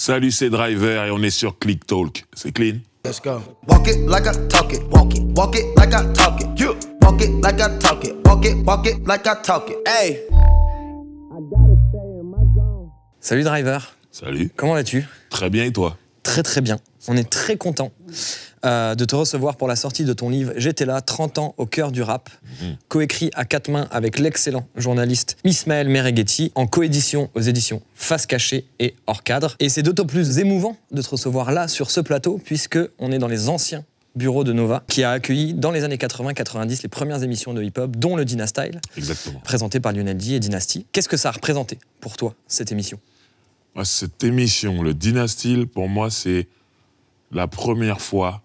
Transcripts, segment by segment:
Salut, c'est Driver et on est sur Click Talk. C'est clean. Let's go. Walk it like I talk it. Walk it. Walk it like I talk it. You. Walk it like I talk it. Walk it. Walk it like I talk it. Hey. Salut Driver. Salut. Comment vas-tu Très bien et toi très très bien. On est très content euh, de te recevoir pour la sortie de ton livre J'étais là, 30 ans au cœur du rap, mhm. coécrit à quatre mains avec l'excellent journaliste Ismaël Mereghetti, en coédition aux éditions Face Cachée et Hors Cadre. Et c'est d'autant plus émouvant de te recevoir là sur ce plateau, puisqu'on est dans les anciens bureaux de Nova, qui a accueilli dans les années 80-90 les premières émissions de hip-hop, dont le Dynastyle, présenté par Lionel D et Dynasty. Qu'est-ce que ça a représenté pour toi, cette émission ah, cette émission, le Dynastyle, pour moi, c'est la première fois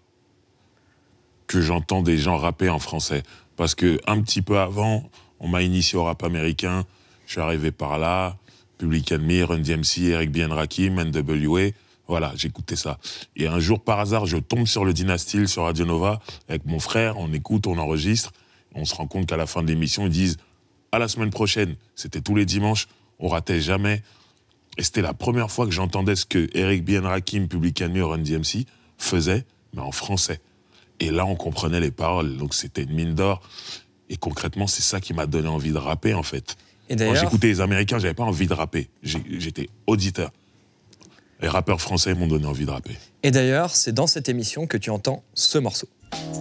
que j'entends des gens rapper en français. Parce que un petit peu avant, on m'a initié au rap américain. Je suis arrivé par là. Public Enemy, Run DMC, Eric Bien Rakim, NWA. Voilà, j'écoutais ça. Et un jour, par hasard, je tombe sur le Dynastyle, sur Radio Nova, avec mon frère. On écoute, on enregistre. On se rend compte qu'à la fin de l'émission, ils disent à la semaine prochaine. C'était tous les dimanches. On ratait jamais. Et c'était la première fois que j'entendais ce que Eric Bienrakim, publicanier Run DMC faisait, mais en français. Et là, on comprenait les paroles, donc c'était une mine d'or. Et concrètement, c'est ça qui m'a donné envie de rapper, en fait. Et Quand j'écoutais les Américains, j'avais pas envie de rapper. J'étais auditeur. Les rappeurs français m'ont donné envie de rapper. Et d'ailleurs, c'est dans cette émission que tu entends ce morceau.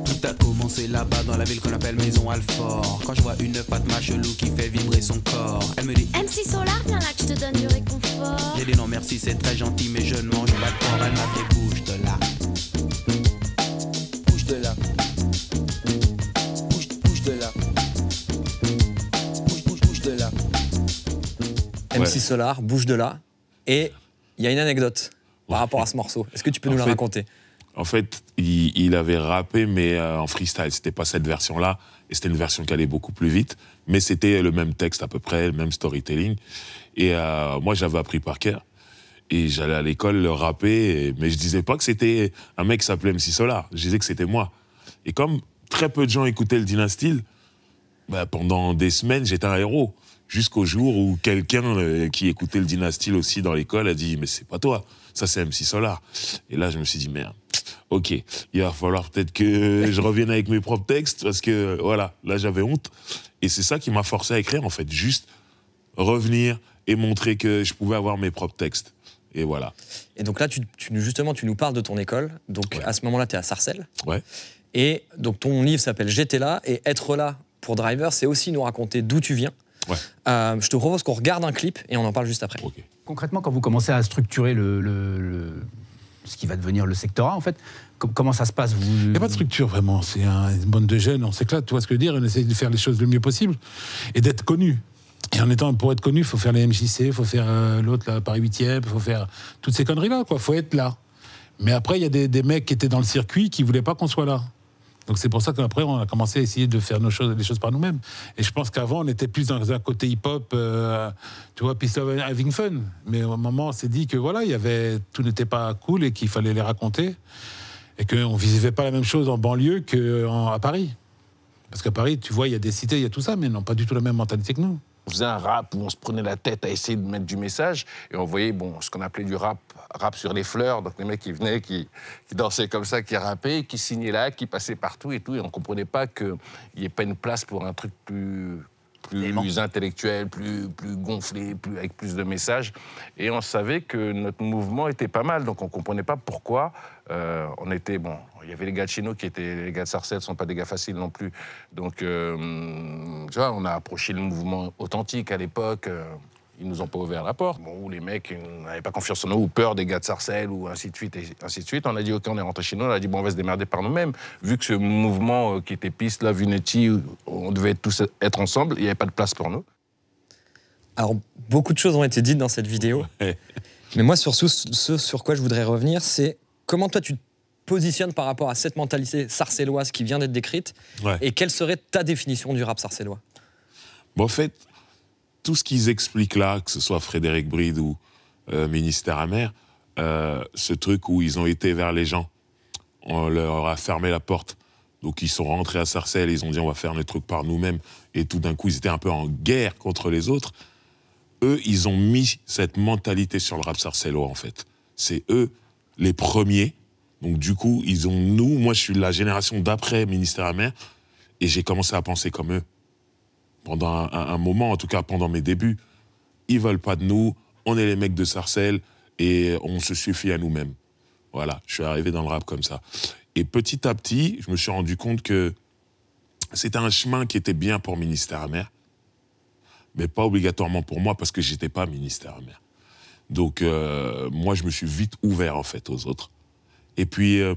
Tout a commencé là-bas dans la ville qu'on appelle Maison Alfort. Quand je vois une Fatma chelou qui fait vibrer son corps, elle me dit MC Solar, viens là que je te donne du réconfort. J'ai dit non merci, c'est très gentil, mais je ne mange pas de porc. Elle m'a fait bouge de là. Bouge de là. Bouge, de là. Bouge, bouge, bouge de là. m MC Solar, bouge de là. Et il y a une anecdote par rapport à ce morceau. Est-ce que tu peux nous la raconter en fait, il, avait rappé, mais euh, en freestyle. C'était pas cette version-là. Et c'était une version qui allait beaucoup plus vite. Mais c'était le même texte à peu près, le même storytelling. Et euh, moi, j'avais appris par cœur. Et j'allais à l'école le rapper. mais je disais pas que c'était un mec qui s'appelait m. Solar. Je disais que c'était moi. Et comme très peu de gens écoutaient le dynastyle, bah, pendant des semaines, j'étais un héros. Jusqu'au jour où quelqu'un euh, qui écoutait le dynastyle aussi dans l'école a dit Mais c'est pas toi. Ça, c'est M6 Solar. Et là, je me suis dit, merde, ok, il va falloir peut-être que je revienne avec mes propres textes parce que, voilà, là, j'avais honte. Et c'est ça qui m'a forcé à écrire, en fait, juste revenir et montrer que je pouvais avoir mes propres textes. Et voilà. Et donc là, tu, justement, tu nous parles de ton école. Donc à ce moment-là, tu es à Sarcelles. Ouais. Et donc ton livre s'appelle J'étais là. Et être là pour Driver, c'est aussi nous raconter d'où tu viens. Ouais. Euh, je te propose qu'on regarde un clip et on en parle juste après. OK. Concrètement, quand vous commencez à structurer le, ce qui va devenir le secteur en fait, comment ça se passe Il n'y a pas de structure vraiment, c'est une bande de jeunes, on s'éclate, tu vois ce que je veux dire, on essaie de faire les choses le mieux possible et d'être connu. Et en étant, pour être connu, il faut faire les MJC, il faut faire euh, l'autre, la Paris 8e, il faut faire toutes ces conneries-là, quoi, il faut être là. Mais après, il y a des, des mecs qui étaient dans le circuit qui ne voulaient pas qu'on soit là. Donc c'est pour ça qu'après, on a commencé à essayer de faire nos choses, les choses par nous-mêmes. Et je pense qu'avant, on était plus dans un côté hip-hop, euh, tu vois, pistol having fun. Mais au moment, on s'est dit que voilà, il y avait, tout n'était pas cool et qu'il fallait les raconter. Et qu'on ne vivait pas la même chose en banlieue qu'à Paris. Parce qu'à Paris, tu vois, il y a des cités, il y a tout ça, mais non, pas du tout la même mentalité que nous on faisait un rap où on se prenait la tête à essayer de mettre du message et on voyait bon, ce qu'on appelait du rap rap sur les fleurs, donc les mecs qui venaient, qui, dansaient comme ça, qui rappaient, qui signaient là, qui passaient partout et tout, et on ne comprenait pas qu'il n'y ait pas une place pour un truc plus plus intellectuel, plus, plus gonflé, plus, avec plus de messages. Et on savait que notre mouvement était pas mal, donc on ne comprenait pas pourquoi euh, on était bon. Il y avait les gars de Chino qui étaient les gars de Sarcelles, sont pas des gars faciles non plus. Donc, euh, tu vois, on a approché le mouvement authentique à l'époque. Euh, ils nous ont pas ouvert la porte. Bon, les mecs n'avaient pas confiance en nous, ou peur des gars de Sarcelles, ou ainsi de suite, et ainsi de suite. On a dit, OK, on est rentré chez nous, on a dit, bon, on va se démerder par nous-mêmes. Vu que ce mouvement euh, qui était piste, la Vunetti, euh, on devait tous être ensemble, il n'y avait pas de place pour nous. Alors, beaucoup de choses ont été dites dans cette vidéo. Mais moi, sur ce, sur quoi je voudrais revenir, c'est comment toi tu te positionnes par rapport à cette mentalité sarcelloise qui vient d'être décrite et quelle serait ta définition du rap sarcellois bon, En fait, tout ce qu'ils expliquent là, que ce soit Frédéric Bride ou euh, Ministère Amer, euh, ce truc où ils ont été vers les gens, on leur a fermé la porte. Donc ils sont rentrés à Sarcelles, ils ont dit on va faire les trucs par nous-mêmes, et tout d'un coup ils étaient un peu en guerre contre les autres. Eux, ils ont mis cette mentalité sur le rap sarcellois en fait. C'est eux les premiers. Donc du coup, ils ont nous, moi je suis la génération d'après Ministère Amer, et j'ai commencé à penser comme eux pendant un, moment, en tout cas pendant mes débuts, ils veulent pas de nous, on est les mecs de Sarcelles et on se suffit à nous-mêmes. Voilà, je suis arrivé dans le rap comme ça. Et petit à petit, je me suis rendu compte que c'était un chemin qui était bien pour Ministère Amer, mais pas obligatoirement pour moi parce que j'étais pas Ministère Amer. Donc euh, moi, je me suis vite ouvert en fait aux autres. Et puis euh,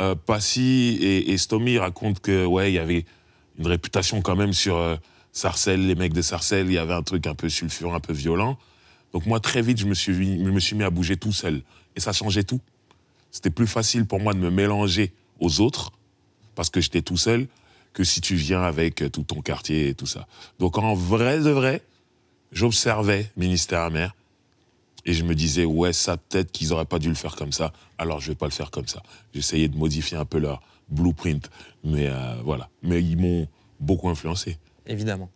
euh, Passy et, et Stomy racontent que ouais, il y avait une réputation quand même sur euh, Sarcelles, les mecs de Sarcelles, il y avait un truc un peu sulfureux, un peu violent. Donc moi, très vite, je me suis, me suis mis à bouger tout seul. Et ça changeait tout. C'était plus facile pour moi de me mélanger aux autres, parce que j'étais tout seul, que si tu viens avec euh, tout ton quartier et tout ça. Donc en vrai de vrai, j'observais Ministère Amer, et je me disais, ouais, ça, peut-être qu'ils n'auraient pas dû le faire comme ça, alors je ne vais pas le faire comme ça. J'essayais de modifier un peu leur, blueprint. Mais euh, voilà. Mais ils m'ont beaucoup influencé. Évidemment.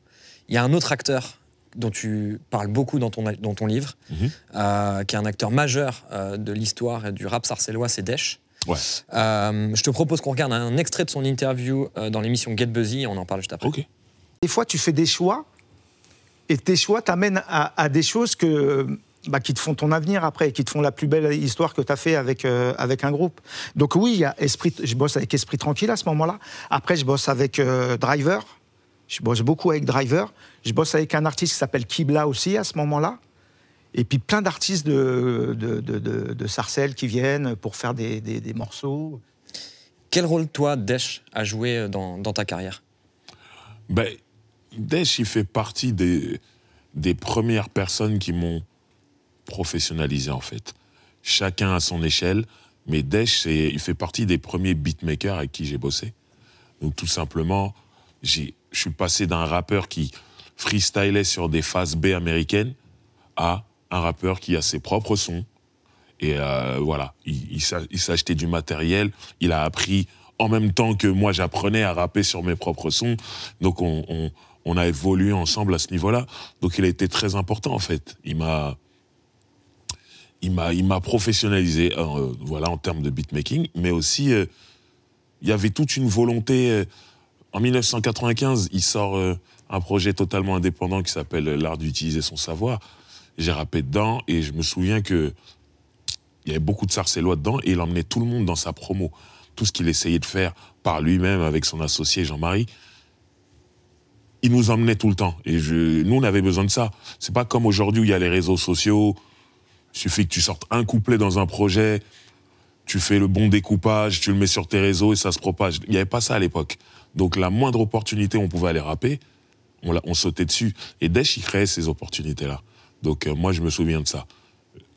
Il y a un autre acteur dont tu parles beaucoup dans ton, dans ton livre, mhm. euh, qui est un acteur majeur euh, de l'histoire du rap sarcellois, c'est Desch. je te propose qu'on regarde un extrait de son interview dans l'émission Get Busy on en parle juste après. Des fois, tu fais des choix et tes choix t'amènent à des choses que bah, qui te font ton avenir après, qui te font la plus belle histoire que tu as fait avec, euh, avec un groupe. Donc oui, esprit, je bosse avec Esprit Tranquille à ce moment-là. Après, je bosse avec euh, Driver. Je bosse beaucoup avec Driver. Je bosse avec un artiste qui s'appelle Kibla aussi à ce moment-là. Et puis plein d'artistes de, de, de, Sarcelles qui viennent pour faire des, des, des, morceaux. Quel rôle, toi, Desch, a joué dans, dans ta carrière ben, Desch, il fait partie des, des premières personnes qui m'ont professionnalisé en fait. Chacun à son échelle, mais Desh, il fait partie des premiers beatmakers avec qui j'ai bossé. Donc tout simplement, je suis passé d'un rappeur qui freestylait sur des phases B américaines à un rappeur qui a ses propres sons. Et euh, voilà, il, il s'achetait du matériel, il a appris en même temps que moi j'apprenais à rapper sur mes propres sons. Donc on, on a évolué ensemble à ce niveau-là. Donc il a été très important en fait. Il m'a il m'a, il m'a professionnalisé euh, voilà, en termes de beatmaking, mais aussi, euh, il y avait toute une volonté. Euh, en 1995, il sort un projet totalement indépendant qui s'appelle L'art d'utiliser son savoir. J'ai rappé dedans et je me souviens que il y avait beaucoup de Sarcellois dedans et il emmenait tout le monde dans sa promo. Tout ce qu'il essayait de faire par lui-même avec son associé Jean-Marie, il nous emmenait tout le temps. Et je, nous, on avait besoin de ça. C'est pas comme aujourd'hui où il y a les réseaux sociaux, suffit que tu sortes un couplet dans un projet, tu fais le bon découpage, tu le mets sur tes réseaux et ça se propage. Il n'y avait pas ça à l'époque. Donc la moindre opportunité, on pouvait aller rapper, on, sautait dessus. Et Desh il créait ces opportunités-là. Donc euh, moi, je me souviens de ça.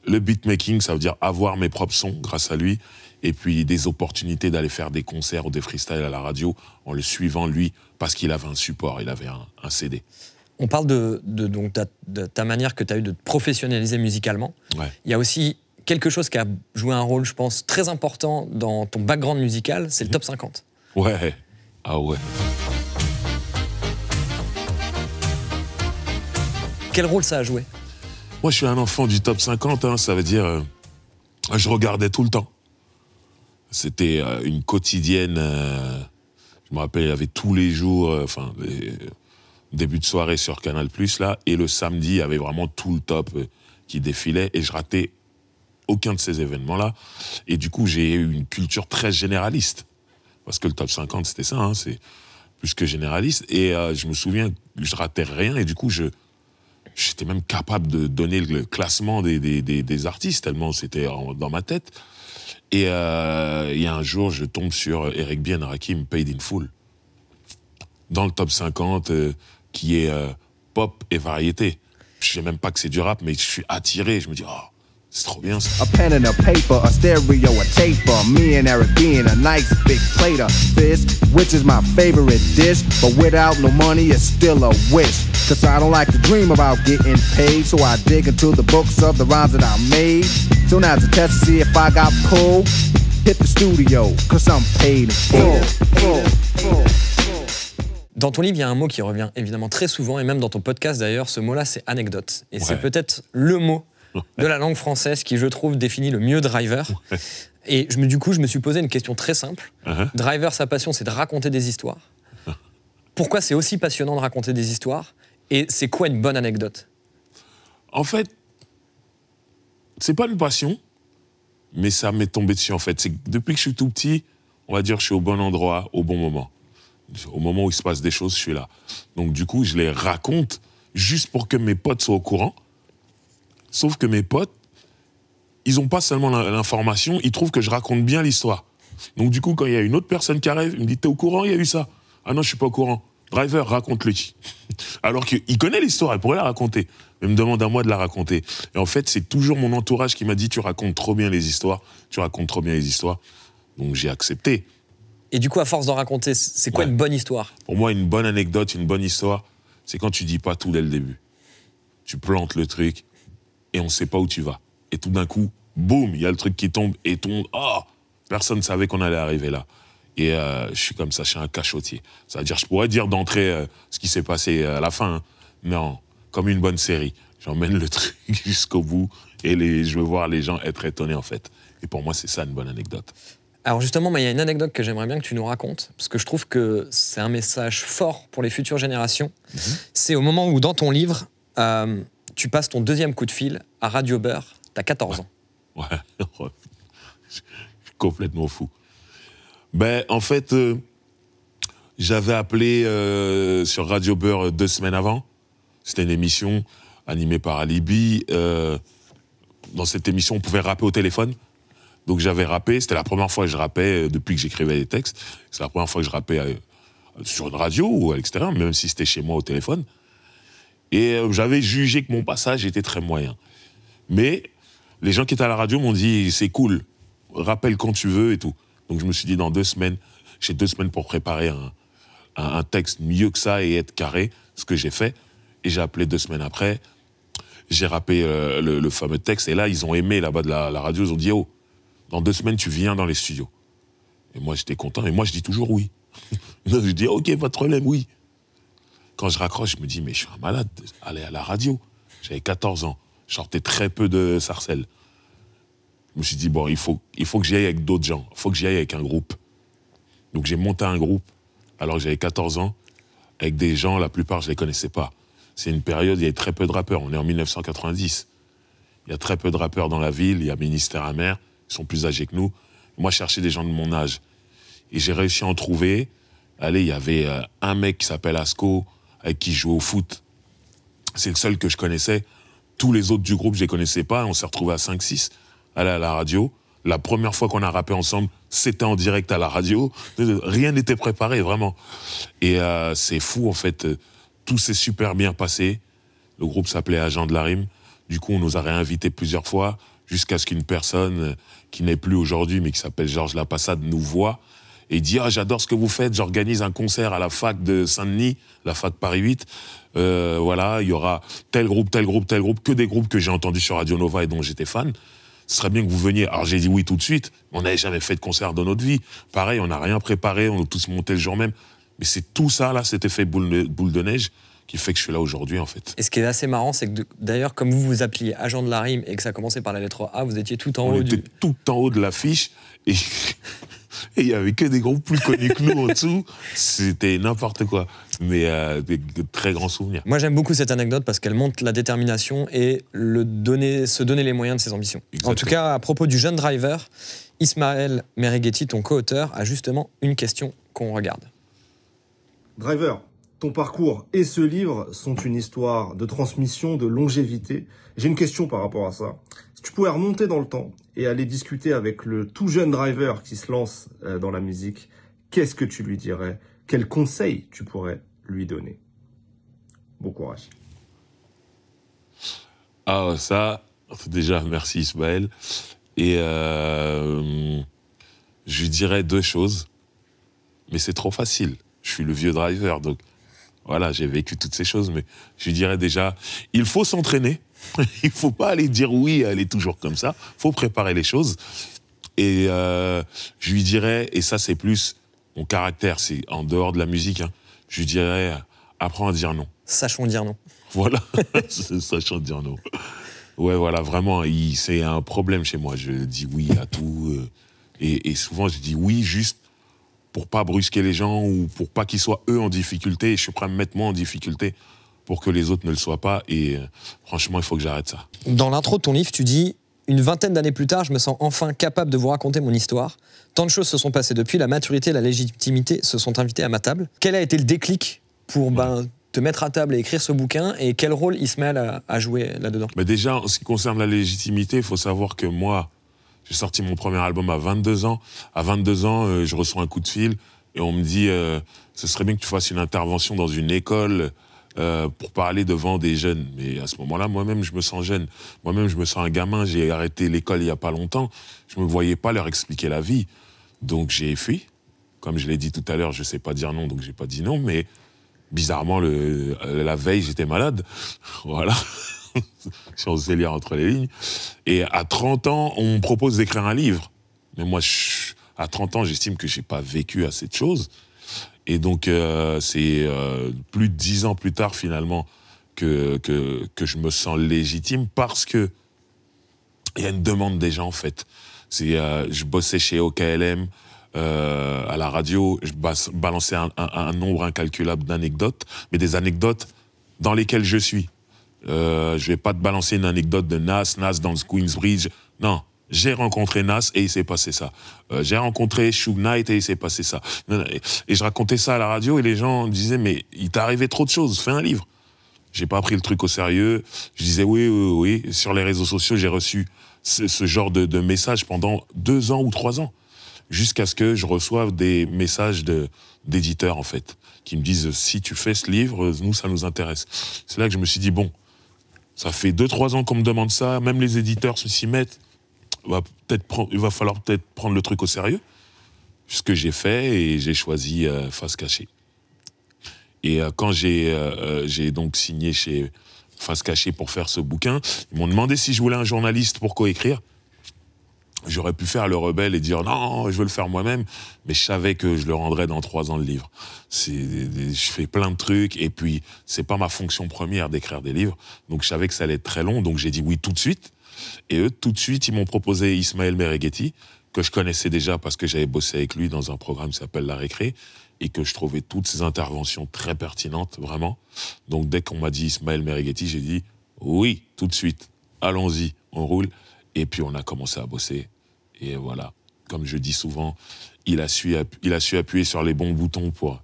Le beatmaking, ça veut dire avoir mes propres sons grâce à lui, et puis des opportunités d'aller faire des concerts ou des freestyles à la radio en le suivant lui, parce qu'il avait un support, il avait un CD on parle de, donc, ta, ta manière que tu as eu de te professionnaliser musicalement. Il y a aussi quelque chose qui a joué un rôle, je pense, très important dans ton background musical, c'est le mhm. top 50. Ouais. Ah ouais. Quel rôle ça a joué Moi, je suis un enfant du top 50, hein. ça veut dire. Euh, je regardais tout le temps. C'était euh, une quotidienne. Euh, je me rappelle, il y avait tous les jours. Enfin, début de soirée sur Canal Plus là, et le samedi, il y avait vraiment tout le top euh, qui défilait, et je ratais aucun de ces événements-là. Et du coup, j'ai eu une culture très généraliste, parce que le top 50, c'était ça, hein, c'est plus que généraliste. Et euh, je me souviens, je ratais rien, et du coup, je j'étais même capable de donner le classement des, des, des, artistes, tellement c'était dans ma tête. Et euh, il y a un jour, je tombe sur Eric Bien Rakim Paid in Full. Dans le top 50, qui est euh, pop et variété. Je sais même pas que c'est du rap, mais je suis attiré. Je me dis, oh, c'est trop bien ça. A pen and a paper, a stereo, a taper. Me and Eric being a nice big plate of fish, which is my favorite dish. But without no money, it's still a wish. Cause I don't like to dream about getting paid. So I dig into the books of the rhymes that I made. So now's a test to see if I got pulled. Hit the studio, cause I'm paid in full. Oh. Dans ton livre, il y a un mot qui revient évidemment très souvent, et même dans ton podcast d'ailleurs, ce mot-là, c'est anecdote. Et c'est peut-être le mot de la langue française qui, je trouve, définit le mieux driver. Et du coup, je me suis posé une question très simple. Uh-huh. Driver, sa passion, c'est de raconter des histoires. Pourquoi c'est aussi passionnant de raconter des histoires Et c'est quoi une bonne anecdote En fait, c'est pas une passion, mais ça m'est tombé dessus en fait. depuis que je suis tout petit, on va dire, je suis au bon endroit, au bon moment. Au moment où il se passe des choses, je suis là. Donc du coup, je les raconte juste pour que mes potes soient au courant. Sauf que mes potes, ils n'ont pas seulement l'information, ils trouvent que je raconte bien l'histoire. Donc du coup, quand il y a une autre personne qui arrive, il me dit T'es au courant, il y a eu ça Ah non, je suis pas au courant. Driver, raconte-le. Alors qu'il connaît l'histoire, il pourrait la raconter. Mais il me demande à moi de la raconter. Et en fait, c'est toujours mon entourage qui m'a dit Tu racontes trop bien les histoires, tu racontes trop bien les histoires. Donc j'ai accepté. Et du coup, à force d'en raconter, c'est quoi une bonne histoire Pour moi, une bonne anecdote, une bonne histoire, c'est quand tu dis pas tout dès le début. Tu plantes le truc et on ne sait pas où tu vas. Et tout d'un coup, boum, il y a le truc qui tombe et tombe. Oh ah Personne ne savait qu'on allait arriver là. Et euh, je suis comme ça, je suis un cachotier. C'est-à-dire, je pourrais dire d'entrée euh, ce qui s'est passé euh, à la fin. Hein. mais Non, comme une bonne série. J'emmène le truc jusqu'au bout et les, je veux voir les gens être étonnés en fait. Et pour moi, c'est ça une bonne anecdote. Alors justement, il y a une anecdote que j'aimerais bien que tu nous racontes, parce que je trouve que c'est un message fort pour les futures générations. Mhm. C'est au moment où, dans ton livre, euh, tu passes ton deuxième coup de fil à Radio Beurre, t'as 14 ans. Ouais, je suis complètement fou. Ben, en fait, euh, j'avais appelé euh, sur Radio Beurre deux semaines avant. C'était une émission animée par Alibi. dans cette émission, on pouvait rapper au téléphone. Donc j'avais rappé, c'était la première fois que je rappais euh, depuis que j'écrivais des textes. C'est la première fois que je rappais euh, sur une radio ou à l'extérieur, même si c'était chez moi au téléphone. Et euh, j'avais jugé que mon passage était très moyen. Mais les gens qui étaient à la radio m'ont dit c'est cool, rappelle quand tu veux et tout. Donc je me suis dit dans deux semaines, j'ai deux semaines pour préparer un, un, texte mieux que ça et être carré, ce que j'ai fait. Et j'ai appelé deux semaines après, j'ai rappé le, fameux texte. Et là, ils ont aimé là-bas de la, la radio, ils ont dit oh dans deux semaines, tu viens dans les studios. Et moi, j'étais content. Et moi, je dis toujours oui. je dis, OK, votre de problème, oui. Quand je raccroche, je me dis, mais je suis un malade. Allez à la radio. J'avais 14 ans. Je sortais très peu de Sarcelles. Je me suis dit, bon, il faut, il faut que j'y aille avec d'autres gens. Il faut que j'y aille avec un groupe. Donc, j'ai monté un groupe alors que j'avais 14 ans, avec des gens, la plupart, je ne les connaissais pas. C'est une période, il y avait très peu de rappeurs. On est en 1990. Il y a très peu de rappeurs dans la ville, il y a Ministère Amer. Ils sont plus âgés que nous. Moi, je cherchais des gens de mon âge. Et j'ai réussi à en trouver. Allez, il y avait euh, un mec qui s'appelle Asco, avec qui je jouais au foot. C'est le seul que je connaissais. Tous les autres du groupe, je les connaissais pas. On s'est retrouvés à 5-6, Allez à la radio. La première fois qu'on a rappé ensemble, c'était en direct à la radio. Rien n'était préparé, vraiment. Et euh, c'est fou, en fait. Tout s'est super bien passé. Le groupe s'appelait Agent de la Rime. Du coup, on nous a réinvités plusieurs fois jusqu'à ce qu'une personne qui n'est plus aujourd'hui, mais qui s'appelle Georges Lapassade, nous voit et dit Ah, j'adore ce que vous faites, j'organise un concert à la fac de Saint-Denis, la fac Paris 8. Euh, voilà, il y aura tel groupe, tel groupe, tel groupe, que des groupes que j'ai entendus sur Radio Nova et dont j'étais fan. Ce serait bien que vous veniez. Alors j'ai dit oui tout de suite. On n'avait jamais fait de concert dans notre vie. Pareil, on n'a rien préparé, on a tous monté le jour même. Mais c'est tout ça, là, cet fait boule de neige qui fait que je suis là aujourd'hui en fait. Et ce qui est assez marrant, c'est que d'ailleurs, comme vous vous appeliez agent de la rime et que ça commençait par la lettre A, vous étiez tout en On haut. Était du... tout en haut de l'affiche et il n'y avait que des groupes plus connus que nous en dessous. C'était n'importe quoi. Mais euh, de très grands souvenirs. Moi, j'aime beaucoup cette anecdote parce qu'elle montre la détermination et le donner, se donner les moyens de ses ambitions. En tout cas, à propos du jeune driver, Ismaël Merighetti, ton co-auteur, a justement une question qu'on regarde. Driver, ton parcours et ce livre sont une histoire de transmission, de longévité. J'ai une question par rapport à ça. Si tu pouvais remonter dans le temps et aller discuter avec le tout jeune driver qui se lance euh, dans la musique, qu'est-ce que tu lui dirais Quels conseils tu pourrais lui donner Bon courage. Ah ça, déjà merci Ismaël. Et euh, je lui dirais deux choses, mais c'est trop facile. Je suis le vieux driver, donc voilà, j'ai vécu toutes ces choses, mais je dirais déjà, il faut s'entraîner. il faut pas aller dire oui, aller toujours comme ça. il faut préparer les choses. Et euh, je lui dirais, et ça c'est plus mon caractère, c'est en dehors de la musique, hein, je lui dirais, apprends à dire non. Sachons dire non. Voilà, sachons dire non. Ouais, voilà, vraiment, c'est un problème chez moi. Je dis oui à tout. Euh, et, souvent, je dis oui juste pour pas brusquer les gens ou pour pas qu'ils soient eux en difficulté. je suis prêt à me mettre moi en difficulté pour que les autres ne le soient pas. Et euh, franchement, il faut que j'arrête ça. Dans l'intro de ton livre, tu dis une vingtaine d'années plus tard, je me sens enfin capable de vous raconter mon histoire. Tant de choses se sont passées depuis, la maturité la légitimité se sont invitées à ma table. Quel a été le déclic pour ben, te mettre à table et écrire ce bouquin et quel rôle Ismaël a, à joué là-dedans mais Déjà, en ce qui concerne la légitimité, il faut savoir que moi, j'ai sorti mon premier album à 22 ans. À 22 ans, euh, je reçois un coup de fil et on me dit euh, ce serait bien que tu fasses une intervention dans une école. Euh, pour parler devant des jeunes. Mais à ce moment-là, moi-même, je me sens jeune. Moi-même, je me sens un gamin. J'ai arrêté l'école il n'y a pas longtemps. Je ne me voyais pas leur expliquer la vie. Donc j'ai fui. Comme je l'ai dit tout à l'heure, je ne sais pas dire non, donc j'ai pas dit non. Mais bizarrement, le, la veille, j'étais malade. voilà. lire entre les lignes. Et à 30 ans, on me propose d'écrire un livre. Mais moi, à 30 ans, j'estime que je n'ai pas vécu à cette chose. Et donc, euh, c'est euh, plus de 10 ans plus tard, finalement, que, que, je me sens légitime parce que il y a une demande des gens, en fait. C'est, euh, je bossais chez OKLM, à la radio, je balançais un nombre incalculable d'anecdotes, mais des anecdotes dans lesquelles je suis. Euh, je vais pas te balancer une anecdote de Nas, Nas dans Queensbridge. Non, j'ai rencontré Nas et il s'est passé ça. Euh, j'ai rencontré Shug Knight et il s'est passé ça. Et je racontais ça à la radio et les gens disaient mais il t'est arrivé trop de choses, fais un livre. J'ai pas pris le truc au sérieux. Je disais oui, oui, oui. Sur les réseaux sociaux, j'ai reçu ce, genre de, messages pendant deux ans ou trois ans, jusqu'à ce que je reçoive des messages d'éditeurs en fait qui me disent si tu fais ce livre, nous ça nous intéresse. C'est là que je me suis dit bon ça fait 2-3 ans qu'on me demande ça, même les éditeurs s'y mettent. Il va, prendre, il va falloir peut-être prendre le truc au sérieux. Ce que j'ai fait et j'ai choisi euh, Face Cachée. Et euh, quand euh, j'ai donc signé chez Face Cachée pour faire ce bouquin, ils m'ont demandé si je voulais un journaliste pour coécrire. J'aurais pu faire le rebelle et dire non, je veux le faire moi-même, mais je savais que je le rendrais dans trois ans le livre. je fais plein de trucs et puis c'est pas ma fonction première d'écrire des livres, donc je savais que ça allait être très long, donc j'ai dit oui tout de suite. Et eux, tout de suite, ils m'ont proposé Ismaël Mereghetti, que je connaissais déjà parce que j'avais bossé avec lui dans un programme qui s'appelle La Récré et que je trouvais toutes ses interventions très pertinentes, vraiment. Donc dès qu'on m'a dit Ismaël Mereghetti, j'ai dit oui tout de suite, allons-y, on roule. Et puis on a commencé à bosser. Et voilà, comme je dis souvent, il a su, appuyer sur les bons boutons pour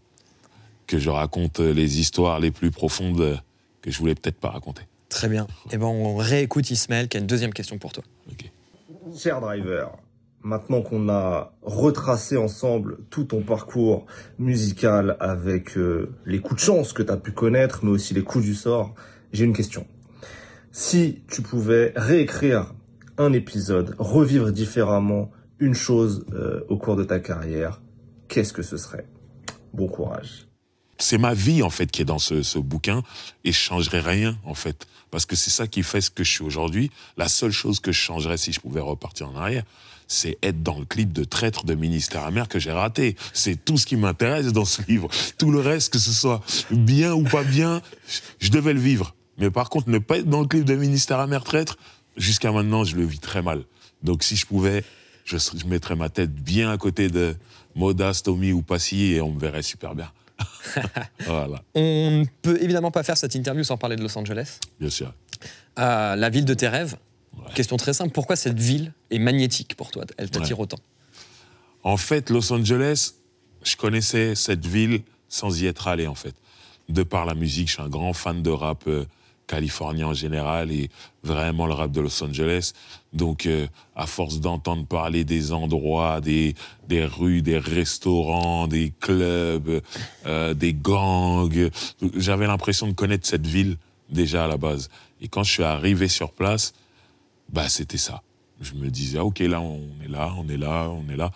que je raconte les histoires les plus profondes que je voulais peut-être pas raconter. Très bien. Et eh ben on réécoute Ismaël qui a une deuxième question pour toi. Ok. Cher driver, maintenant qu'on a retracé ensemble tout ton parcours musical avec euh, les coups de chance que tu as pu connaître, mais aussi les coups du sort, j'ai une question. Si tu pouvais réécrire un épisode, revivre différemment une chose euh, au cours de ta carrière, qu'est-ce que ce serait Bon courage. C'est ma vie en fait qui est dans ce, bouquin et je changerai rien en fait parce que c'est ça qui fait ce que je suis aujourd'hui. La seule chose que je changerais si je pouvais repartir en arrière, c'est être dans le clip de Traître de Ministère Amer que j'ai raté. C'est tout ce qui m'intéresse dans ce livre. Tout le reste, que ce soit bien ou pas bien, je devais le vivre. Mais par contre, ne pas être dans le clip de Ministère Amer Traître, jusqu'à maintenant, je le vis très mal. Donc si je pouvais, je, mettrais ma tête bien à côté de Moda, Tommy ou Passy et on me verrait super bien. On ne peut évidemment pas faire cette interview sans parler de Los Angeles. Bien sûr. Euh, la ville de tes rêves. Question très simple, pourquoi cette ville est magnétique pour toi Elle t'attire autant En fait, Los Angeles, je connaissais cette ville sans y être allé en fait. De par la musique, je suis un grand fan de rap. Euh, Californie, en général et vraiment le rap de Los Angeles. Donc, euh, à force d'entendre parler des endroits, des, des rues, des restaurants, des clubs, euh, des gangs, j'avais l'impression de connaître cette ville déjà à la base. Et quand je suis arrivé sur place, bah, c'était ça. Je me disais, ah, ok, là, on est là, on est là, on est là.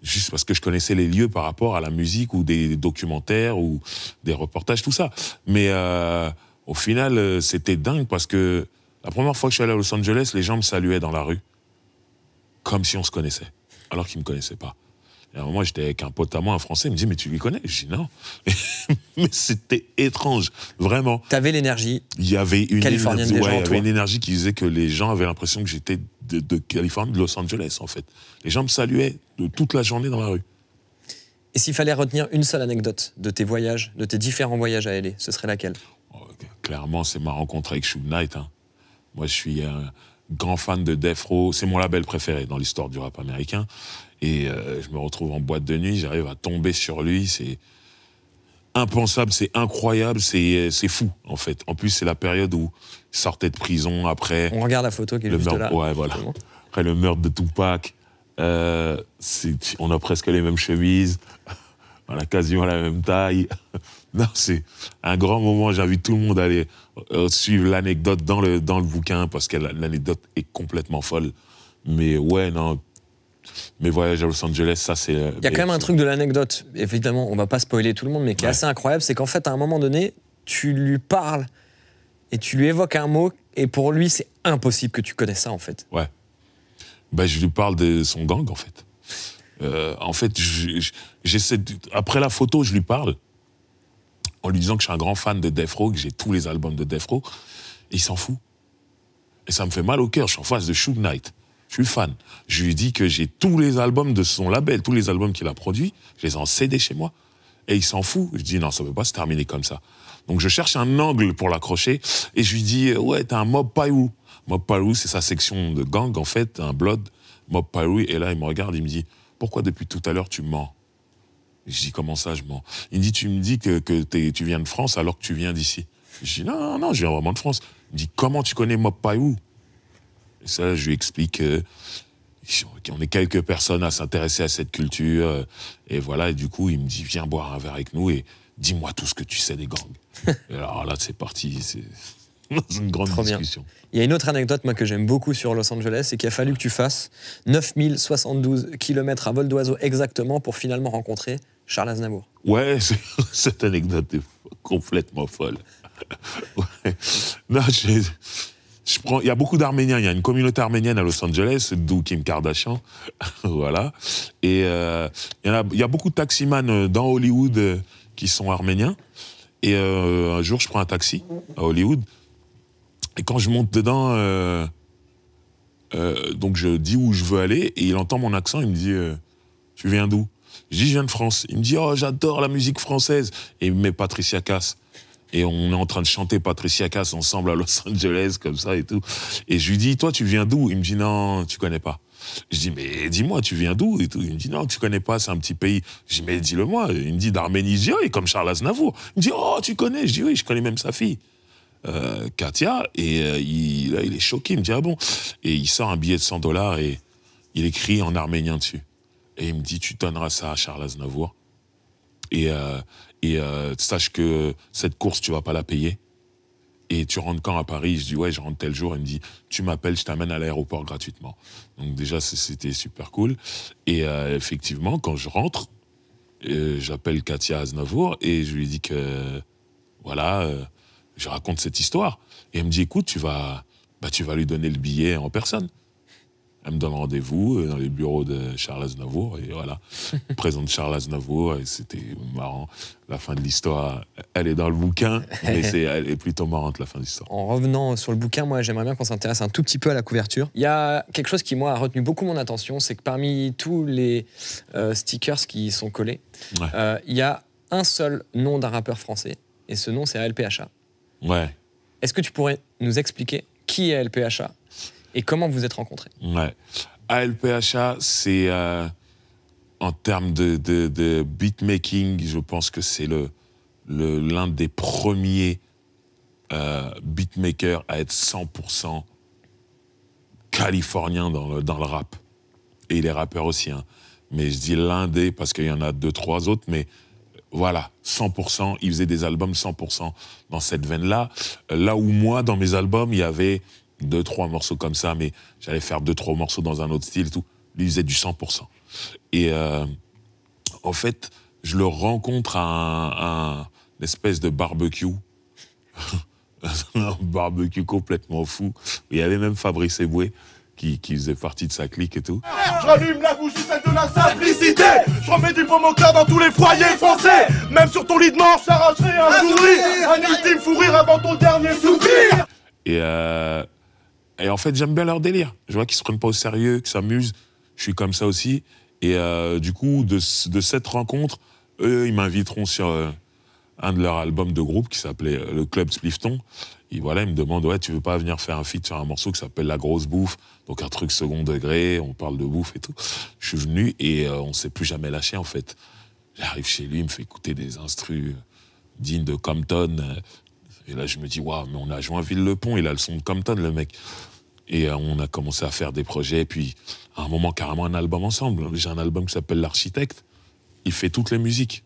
Juste parce que je connaissais les lieux par rapport à la musique ou des documentaires ou des reportages, tout ça. Mais. Euh, au final, euh, c'était dingue parce que la première fois que je suis allé à Los Angeles, les gens me saluaient dans la rue comme si on se connaissait, alors qu'ils ne me connaissaient pas. Et à un moment, j'étais avec un pote à moi, un Français, il me dit Mais tu lui connais Je dis Non. mais c'était étrange, vraiment. Tu avais l'énergie. Il y avait une énergie, une énergie qui disait que les gens avaient l'impression que j'étais de, de, Californie, de Los Angeles, en fait. Les gens me saluaient de toute la journée dans la rue. Et s'il fallait retenir une seule anecdote de tes voyages, de tes différents voyages à LA, ce serait laquelle clairement, c'est ma rencontre avec Shoot Knight. Hein. Moi, je suis un grand fan de Death Row. C'est mon label préféré dans l'histoire du rap américain. Et euh, je me retrouve en boîte de nuit, j'arrive à tomber sur lui. C'est impensable, c'est incroyable, c'est fou, en fait. En plus, c'est la période où il sortait de prison après. On regarde la photo qui est le juste là. Ouais, voilà. Après le meurtre de Tupac. Euh, on a presque les mêmes chemises, on a quasiment la même taille. Non, c'est un grand moment. J'invite tout le monde à aller euh, suivre l'anecdote dans le, dans le bouquin parce que l'anecdote est complètement folle. Mais ouais, non. Mes voyages à Los Angeles, ça c'est. Euh, Il y a quand même un truc de l'anecdote, évidemment, on va pas spoiler tout le monde, mais qui est assez incroyable, c'est qu'en fait, à un moment donné, tu lui parles et tu lui évoques un mot, et pour lui, c'est impossible que tu connaisses ça en fait. Ouais. Ben, je lui parle de son gang en fait. Euh, en fait, j'essaie. Après la photo, je lui parle en lui disant que je suis un grand fan de Death Row, que j'ai tous les albums de Death Row, il s'en fout. Et ça me fait mal au cœur, je suis en face de Shoot Knight. Je suis fan. Je lui dis que j'ai tous les albums de son label, tous les albums qu'il a produits, je les ai en CD chez moi. Et il s'en fout. Je dis non, ça ne peut pas se terminer comme ça. Donc je cherche un angle pour l'accrocher et je lui dis ouais, t'es un Mob Pyro. Mob paru, c'est sa section de gang en fait, un Blood. Mob paru, Et là, il me regarde, il me dit pourquoi depuis tout à l'heure tu mens je dis comment ça, je m'en. Il me dit tu me dis que, que tu viens de France alors que tu viens d'ici. Je dis non, non, non, je viens vraiment de France. Il me dit comment tu connais Mopayou Et ça, je lui explique. qu'on est quelques personnes à s'intéresser à cette culture. Euh, et voilà, et du coup, il me dit, viens boire un verre avec nous et dis-moi tout ce que tu sais des gangs. et alors là, c'est parti, c'est une grande discussion. Il y a une autre anecdote moi, que j'aime beaucoup sur Los Angeles, c'est qu'il a fallu que tu fasses 9072 km à vol d'oiseau exactement pour finalement rencontrer Charles Aznavour. Ouais, cette anecdote est complètement folle. Non, je, prends. Il y a beaucoup d'Arméniens. Il y a une communauté arménienne à Los Angeles, d'où Kim Kardashian. voilà. Et euh, il y, a, beaucoup de taximans euh, dans Hollywood euh, qui sont arméniens. Et un jour, je prends un taxi à Hollywood. Et quand je monte dedans, donc je dis où je veux aller. Et il entend mon accent. Il me dit Tu viens d'où je dis, je viens de France. Il me dit, oh, j'adore la musique française. Et il met Patricia Cass. Et on est en train de chanter Patricia Cass ensemble à Los Angeles, comme ça et tout. Et je lui dis, toi, tu viens d'où Il me dit, non, tu connais pas. Je dis, mais dis-moi, tu viens d'où et tout. Il me dit, non, tu connais pas, c'est un petit pays. Je dis, mais dis-le-moi. Il me dit, d'Arménie. Je dis, oui, comme Charles Aznavour. Il me dit, oh, tu connais Je dis, oui, je connais même sa fille. Euh, Katia, et euh, il, là, il est choqué, il me dit, ah bon Et il sort un billet de 100 dollars et il écrit en arménien dessus. Et il me dit, tu donneras ça à Charles Aznavour. Et, euh, et euh, sache que cette course, tu vas pas la payer. Et tu rentres quand à Paris Je dis, ouais, je rentre tel jour. Il me dit, tu m'appelles, je t'amène à l'aéroport gratuitement. Donc déjà, c'était super cool. Et euh, effectivement, quand je rentre, j'appelle Katia Aznavour et je lui dis que, voilà, je raconte cette histoire. Et elle me dit, écoute, tu vas, bah, tu vas lui donner le billet en personne. Elle me donne rendez-vous euh, dans les bureaux de Charles Aznavour. Et voilà, présente Charles Aznavour et c'était marrant. La fin de l'histoire, elle est dans le bouquin, mais elle est plutôt marrante, la fin de l'histoire. En revenant sur le bouquin, moi, j'aimerais bien qu'on s'intéresse un tout petit peu à la couverture. Il y a quelque chose qui, moi, a retenu beaucoup mon attention, c'est que parmi tous les euh, stickers qui sont collés, euh, il y a un seul nom d'un rappeur français, et ce nom, c'est LPHA. Ouais. Est-ce que tu pourrais nous expliquer qui est LPHA et comment vous êtes rencontrés ouais. ALPHA, c'est euh, en termes de, de, de beatmaking, je pense que c'est l'un le, l'un des premiers euh, beatmakers à être 100% californien dans le, dans le rap. Et il est rappeur aussi. Hein. Mais je dis l'un des, parce qu'il y en a deux, trois autres, mais voilà, 100%, il faisait des albums 100% dans cette veine-là. Là où moi, dans mes albums, il y avait deux, trois morceaux comme ça, mais j'allais faire deux, trois morceaux dans un autre style et tout. Lui, il faisait du 100%. Et euh, en fait, je le rencontre à un, espèce de barbecue. un barbecue complètement fou. Il y avait même Fabrice Eboué qui, qui faisait partie de sa clique et tout. Je rallume la bougie, c'est de la simplicité. Je remets du cœur dans tous les foyers français. Même sur ton lit de mort, j'arracherai un ah, sourire. Un ultime sourire avant ton dernier soupir. Et euh, et en fait, j'aime bien leur délire. Je vois qu'ils se prennent pas au sérieux, qu'ils s'amusent. Je suis comme ça aussi. Et euh, du coup, de, cette rencontre, eux, ils m'inviteront sur euh, un de leurs albums de groupe qui s'appelait euh, le Club Splifton. Et voilà, ils me demandent Ouais, tu veux pas venir faire un feat sur un morceau qui s'appelle La Grosse Bouffe Donc un truc second degré, on parle de bouffe et tout. Je suis venu et on s'est plus jamais lâché en fait. J'arrive chez lui, il me fait écouter des instrus dignes de Compton, et là, je me dis, waouh, mais on a Joinville-le-Pont, il a le son de Compton, le mec. Et euh, on a commencé à faire des projets. puis, à un moment, carrément un album ensemble. J'ai un album qui s'appelle L'Architecte. Il fait toutes les musiques.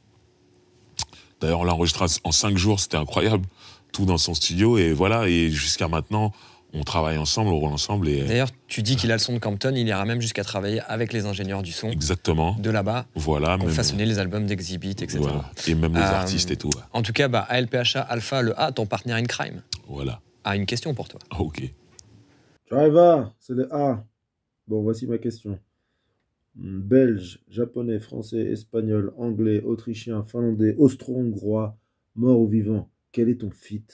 D'ailleurs, on l'a enregistré en cinq jours. C'était incroyable. Tout dans son studio. Et voilà. Et jusqu'à maintenant, on travaille ensemble, on roule ensemble. Et... Euh, D'ailleurs, tu dis qu'il a le son de Campton, il ira même jusqu'à travailler avec les ingénieurs du son. Exactement. De là-bas. Voilà. Pour euh, façonner les albums d'Exhibit, etc. Et même les euh, artistes et tout. En tout cas, ALPHA, Alpha, le A, ton partenaire in crime. Voilà. A une question pour toi. Ah, ok. Driver, c'est le A. Bon, voici ma question. Hmm, Belge, japonais, français, espagnol, anglais, autrichien, finlandais, austro-hongrois, mort ou vivant, quel est ton fit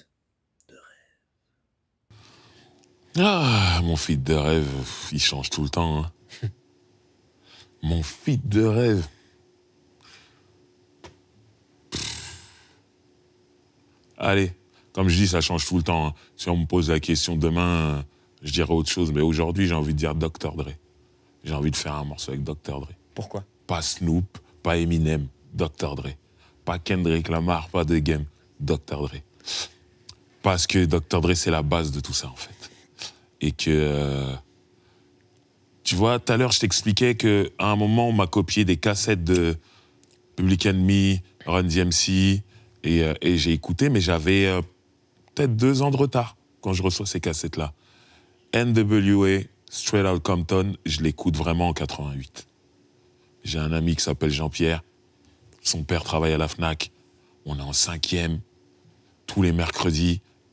ah, mon feed de rêve, il change tout le temps. Hein. mon feed de rêve. Allez, comme je dis, ça change tout le temps. Hein. Si on me pose la question demain, je dirais autre chose. Mais aujourd'hui, j'ai envie de dire Dr. Dre. J'ai envie de faire un morceau avec Dr. Dre. Pourquoi Pas Snoop, pas Eminem, Dr. Dre. Pas Kendrick Lamar, pas The Game, Dr. Dre. Parce que Dr. Dre, c'est la base de tout ça, en fait et que euh, tu vois, tout à l'heure, je t'expliquais qu'à un moment, on m'a copié des cassettes de Public Enemy, Run DMC, et, euh, et j'ai écouté, mais j'avais euh, peut-être deux ans de retard quand je reçois ces cassettes-là. NWA, Straight Out Compton, je l'écoute vraiment en 88. J'ai un ami qui s'appelle Jean-Pierre, son père travaille à la FNAC, on est en cinquième, tous les mercredis,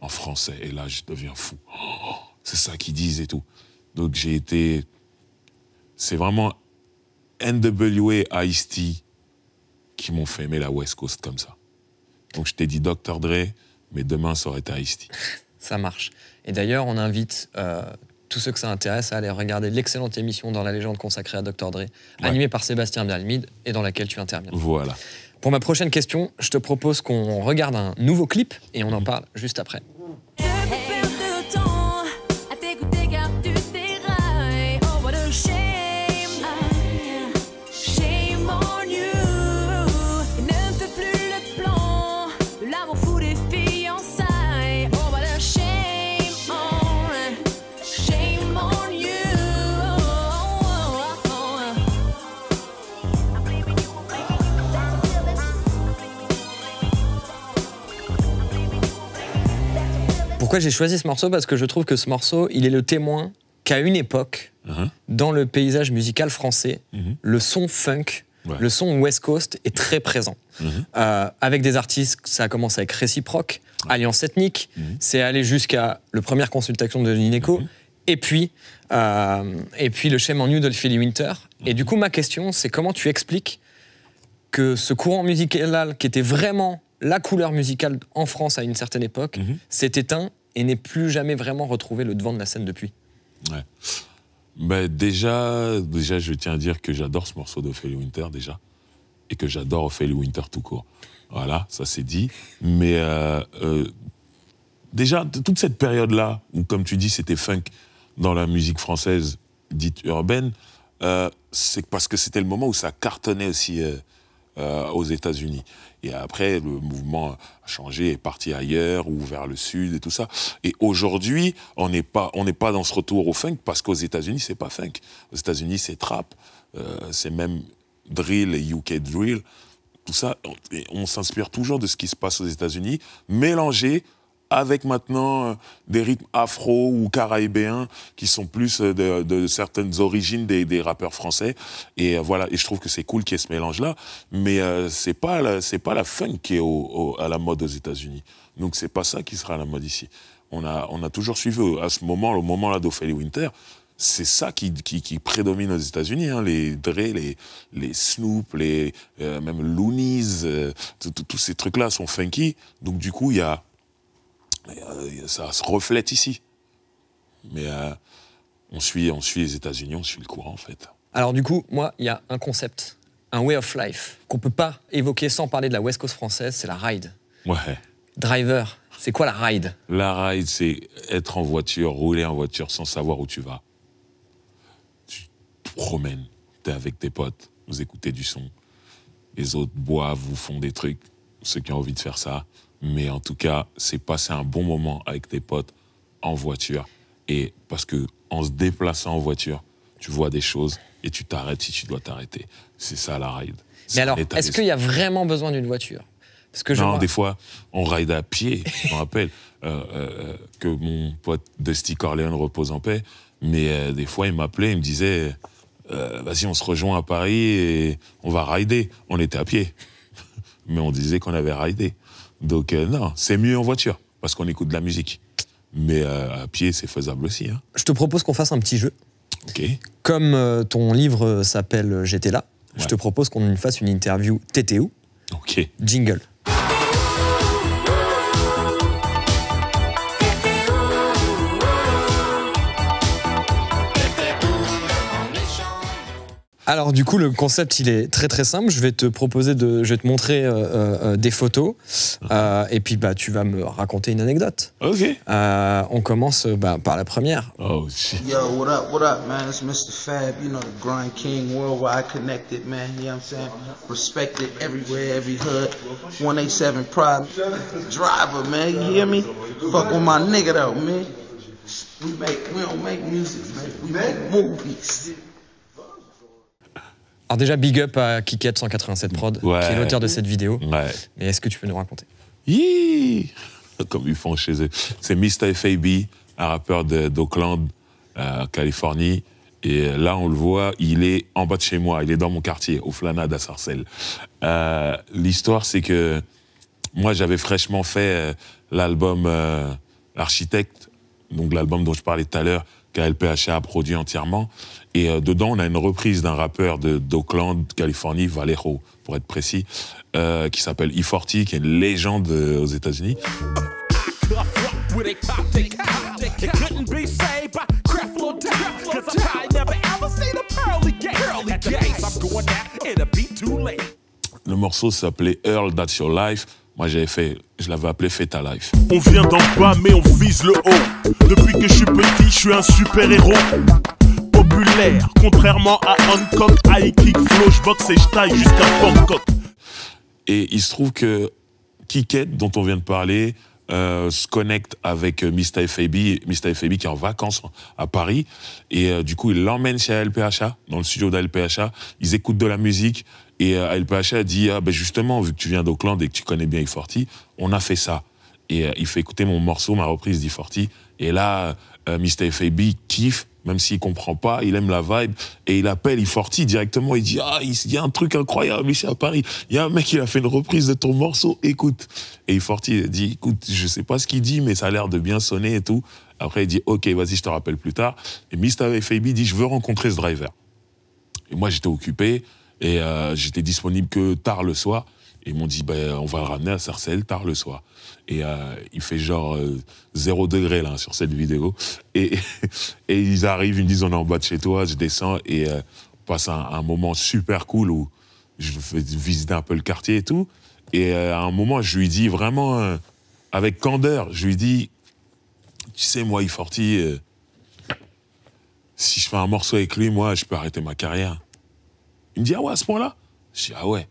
en français. Et là, je deviens fou. c'est ça qu'ils disent et tout. Donc j'ai été... C'est vraiment NWA qui m'ont fait aimer la West Coast comme ça. Donc je t'ai dit Dr. Dre, mais demain, ça aurait été ice ça marche. Et d'ailleurs, on invite euh, tous ceux que ça intéresse à aller regarder l'excellente émission Dans la légende consacrée à Dr. Dre, animée par Sébastien dalmide et dans laquelle tu interviens. Voilà. Pour ma prochaine question, je te propose qu'on regarde un nouveau clip et on en mhm. parle juste après. Pourquoi j'ai choisi ce morceau Parce que je trouve que ce morceau, il est le témoin qu'à une époque, uh-huh. dans le paysage musical français, mm-hmm. le son funk, le son West Coast est très présent. Mm-hmm. Euh, avec des artistes, ça a commencé avec Réciproque, Alliance Ethnique, mm-hmm. c'est allé jusqu'à le première consultation de Nineco, et puis, euh, et puis le schéma en de Philly Winter. Et du coup, ma question, c'est comment tu expliques que ce courant musical qui était vraiment la couleur musicale en France à une certaine époque mhm. s'est éteinte et n'est plus jamais vraiment retrouvée le devant de la scène depuis. déjà, déjà, je tiens à dire que j'adore ce morceau d'Ophélie Winter, déjà. Et que j'adore Ophélie Winter tout court. Voilà, ça c'est dit. Mais euh, euh, déjà, toute cette période-là, où comme tu dis, c'était funk dans la musique française dite urbaine, euh, c'est parce que c'était le moment où ça cartonnait aussi euh, aux États-Unis. Et après, le mouvement a changé, est parti ailleurs ou vers le sud et tout ça. Et aujourd'hui, on n'est pas, dans ce retour au funk parce qu'aux États-Unis, c'est pas funk. Aux États-Unis, c'est trap, euh, c'est même drill UK drill. Tout ça, on, on s'inspire toujours de ce qui se passe aux États-Unis, mélangé avec maintenant euh, des rythmes afro ou caraïbéens qui sont plus euh, de, de certaines origines des, des, rappeurs français. Et euh, voilà, et je trouve que c'est cool qu'il y ait ce mélange-là. Mais euh, c'est pas la, c'est pas la funk qui est à la mode aux États-Unis. Donc c'est pas ça qui sera à la mode ici. On a, on a toujours suivi à ce moment, au moment là d'Ophélie Winter, c'est ça qui, qui, qui, prédomine aux États-Unis. Hein, les Dre, les, les Snoop, les, même Loonies, tous ces trucs-là sont funky. Donc, du coup, il y a euh, ça se reflète ici. Mais euh, on, suit, on suit les États-Unis, on suit le courant en fait. Alors du coup, moi, il y a un concept, un way of life, qu'on ne peut pas évoquer sans parler de la West Coast française, c'est la ride. Ouais. Driver, c'est quoi la ride La ride, c'est être en voiture, rouler en voiture sans savoir où tu vas. Tu te promènes, es avec tes potes, vous écoutez du son. Les autres boivent, vous font des trucs. Ceux qui ont envie de faire ça, mais en tout cas, c'est passer un bon moment avec tes potes en voiture. Et parce que en se déplaçant en voiture, tu vois des choses et tu t'arrêtes si tu dois t'arrêter. C'est ça la ride. Mais alors, est-ce qu'il y a vraiment besoin d'une voiture Parce que je non, des fois, on ride à pied. je me rappelle euh, euh, que mon pote Dusty Corleone repose en paix. Mais euh, des fois, il m'appelait, il me disait Vas-y, on se rejoint à Paris et on va rider. On était à pied. mais on disait qu'on avait rider. Donc euh, non, c'est mieux en voiture, parce qu'on écoute de la musique. Mais euh, à pied, c'est faisable aussi. Hein. Je te propose qu'on fasse un petit jeu. Ok. Comme euh, ton livre s'appelle J'étais là, je te propose qu'on fasse une interview TTO. Ok. Jingle. Alors du coup, le concept, il est très très simple. Je vais te proposer de, je vais te montrer euh, euh, des photos, ah. euh, et puis bah tu vas me raconter une anecdote. Ok. on commence bah, par la première. Oh shit. Yo, what up, what up, man? It's Mr. Fab, you know the Grind King, worldwide connected, man. You know what I'm saying? Respected everywhere, every hood. 187 Prime driver, man. You hear me? Fuck with my nigga though, man. We make, we don't make music, man. We make movies. Alors déjà, big up à Kiket187 Prod, qui est l'auteur de cette vidéo. Mais est-ce que tu peux nous raconter Comme ils font chez eux. C'est Mr. FAB, un rappeur d'Oakland, euh, Californie. Et là, on le voit, il est en bas de chez moi, il est dans mon quartier, au Flanade à Sarcelles. Euh, l'histoire, c'est que moi, j'avais fraîchement fait euh, l'album euh, Architecte, donc l'album dont je parlais tout à l'heure, LPHA a produit entièrement. Et euh, dedans, on a une reprise d'un rappeur d'Oakland, Californie, Valero pour être précis, euh, qui s'appelle E40, qui est une légende euh, aux États-Unis. Le morceau s'appelait Earl That's Your Life. Moi, j'avais fait, je l'avais appelé Feta life. On vient d'en bas, mais on vise le haut. Depuis que je suis petit, je suis un super héros. Populaire, contrairement à Hancock, high kick, flow, boxe et je taille jusqu'à Bangkok. Et il se trouve que Kiket, dont on vient de parler, euh, se connecte avec euh, Mr. FAB, Mr. FAB qui est en vacances hein, à Paris. Et euh, du coup, il l'emmène chez LPHA, dans le studio d'LPHA. Ils écoutent de la musique. Et euh, dit, ah, ben justement, vu que tu viens d'Auckland et que tu connais bien Iforti, on a fait ça. Et euh, il fait écouter mon morceau, ma reprise d'Iforti. Et là, euh, Mr. FAB kiffe, même s'il comprend pas, il aime la vibe. Et il appelle Iforti directement, il dit, ah, il y a un truc incroyable ici à Paris. Il y a un mec qui a fait une reprise de ton morceau, écoute. Et Iforti dit, écoute, je sais pas ce qu'il dit, mais ça a l'air de bien sonner et tout. Après, il dit, OK, vas-y, je te rappelle plus tard. Et Mr. FAB dit, je veux rencontrer ce driver. Et moi, j'étais occupé. Et euh, j'étais disponible que tard le soir. ils m'ont dit, ben, on va le ramener à Sarcelles tard le soir. Et euh, il fait genre euh, zéro degré là sur cette vidéo. Et, et, ils arrivent, ils me disent, on est en bas de chez toi, je descends et on euh, passe un, moment super cool où je vais visiter un peu le quartier et tout. Et euh, à un moment, je lui dis vraiment, euh, avec candeur, je lui dis, tu sais, moi, Iforti, si je fais un morceau avec lui, moi, je peux arrêter ma carrière. Il me dit, ah ouais, à ce point-là Je dis, ah ouais.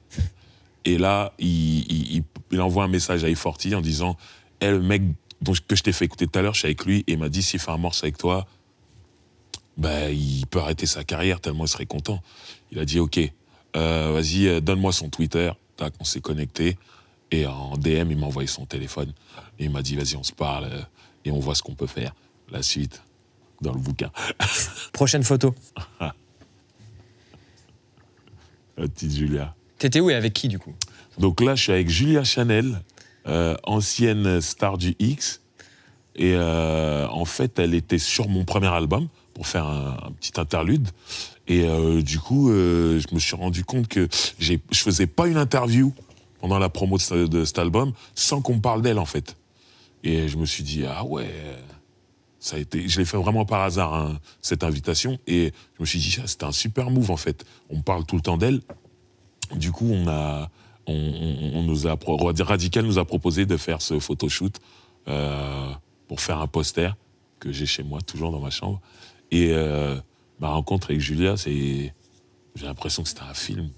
Et là, il, il, il, envoie un message à Iforti en disant elle eh, le mec que je t'ai fait écouter tout à l'heure, je suis avec lui, et il m'a dit s'il fait un morceau avec toi, ben il peut arrêter sa carrière tellement il serait content. Il a dit Ok, euh, vas-y, euh, donne-moi son Twitter. Tac, on s'est connecté. Et en DM, il m'a envoyé son téléphone. Et il m'a dit Vas-y, on se parle euh, et on voit ce qu'on peut faire. La suite, dans le bouquin. Prochaine photo. la euh, petite Julia. T'étais où et avec qui, du coup Donc là, je suis avec Julia Chanel, euh, ancienne star du X. Et euh, en fait, elle était sur mon premier album pour faire un, petit interlude. Et du coup, je me suis rendu compte que je faisais pas une interview pendant la promo de, cet album sans qu'on parle d'elle, en fait. Et je me suis dit, ah ouais, ça a été, je l'ai fait vraiment par hasard, hein, cette invitation. Et je me suis dit, ah, c'était un super move, en fait. On parle tout le temps d'elle. Du coup, on a, on, nous a, Radical nous a proposé de faire ce photoshoot euh, pour faire un poster que j'ai chez moi, toujours dans ma chambre. Et euh, ma rencontre avec Julia, c'est, j'ai l'impression que c'était un film.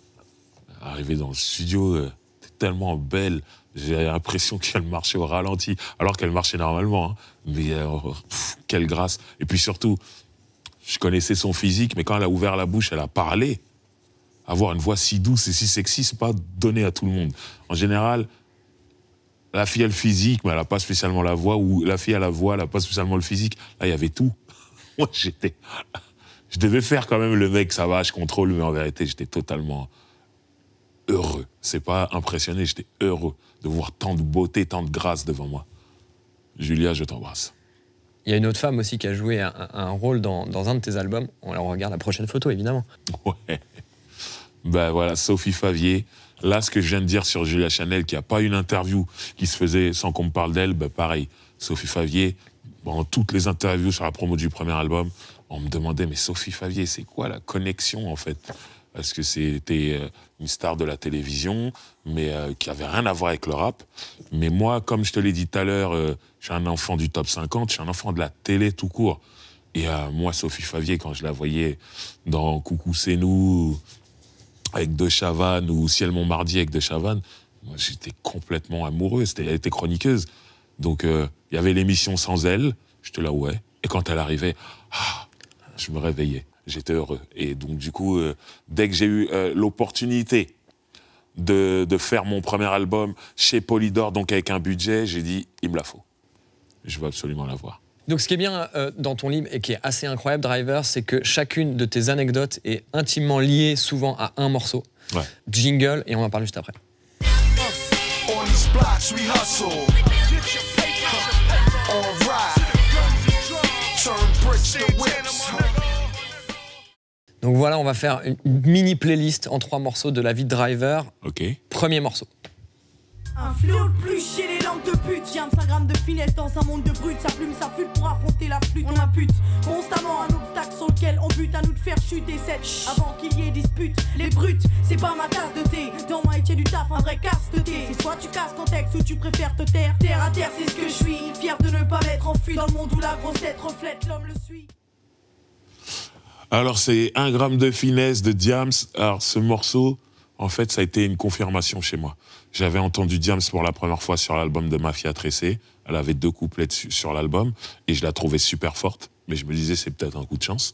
Arrivé dans le studio, euh, tellement belle, j'ai l'impression qu'elle marchait au ralenti, alors qu'elle marchait normalement. Hein. Mais euh, quelle grâce. Et puis surtout, je connaissais son physique, mais quand elle a ouvert la bouche, elle a parlé. Avoir une voix si douce et si sexy, c'est pas donné à tout le monde. En général, la fille a le physique, mais elle n'a pas spécialement la voix, ou la fille a la voix, elle n'a pas spécialement le physique. Là, il y avait tout. Moi, j'étais. Je devais faire quand même le mec, ça va, je contrôle, mais en vérité, j'étais totalement heureux. C'est pas impressionné, j'étais heureux de voir tant de beauté, tant de grâce devant moi. Julia, je t'embrasse. Il y a une autre femme aussi qui a joué un, rôle dans, un de tes albums. On, la regarde la prochaine photo, évidemment. Ouais. Ben voilà, Sophie Favier. Là, ce que je viens de dire sur Julia Chanel, qui a pas une interview qui se faisait sans qu'on me parle d'elle, ben pareil. Sophie Favier, dans toutes les interviews sur la promo du premier album, on me demandait, mais Sophie Favier, c'est quoi la connexion en fait parce que c'était euh, une star de la télévision, mais euh, qui avait rien à voir avec le rap. Mais moi, comme je te l'ai dit tout à l'heure, euh, je suis un enfant du top 50, je suis un enfant de la télé tout court. Et moi, Sophie Favier, quand je la voyais dans Coucou c'est nous, avec De Chavannes, ou Ciel mardi avec De Chavannes, j'étais complètement amoureux. elle était chroniqueuse. Donc, il y avait l'émission sans elle, je te la ouais. Et quand elle arrivait, ah, je me réveillais j'étais heureux. Et donc, du coup, euh, dès que j'ai eu euh, l'opportunité de, de, faire mon premier album chez Polydor, donc avec un budget, j'ai dit, il me la faut. Je veux absolument la voir. Donc, ce qui est bien euh, dans ton livre et qui est assez incroyable, Driver, c'est que chacune de tes anecdotes est intimement liée souvent à un morceau. Jingle, et on en parle juste après. Donc voilà, on va faire une mini playlist en trois morceaux de la vie de Driver. Ok. Premier morceau. Un flot plus chez les langues de pute. J'ai un grammes de finesse dans un monde de brutes. Sa plume s'affûte pour affronter la flûte. On impute constamment un obstacle sur lequel on bute à nous de faire chuter cette avant qu'il y ait dispute. Les brutes, c'est pas ma tasse de thé. Dans ma étier du taf, un vrai casse de thé. C'est soit tu casses ton texte ou tu préfères te taire. Terre à terre, c'est ce que je suis. Fier de ne pas m'être enfui dans le monde où la grosse tête reflète l'homme le suit. Alors, c'est un gramme de finesse de Diams. Alors, ce morceau, en fait, ça a été une confirmation chez moi. J'avais entendu Diams pour la première fois sur l'album de Mafia Tressé. Elle avait deux couplets sur l'album et je la trouvais super forte. Mais je me disais, c'est peut-être un coup de chance.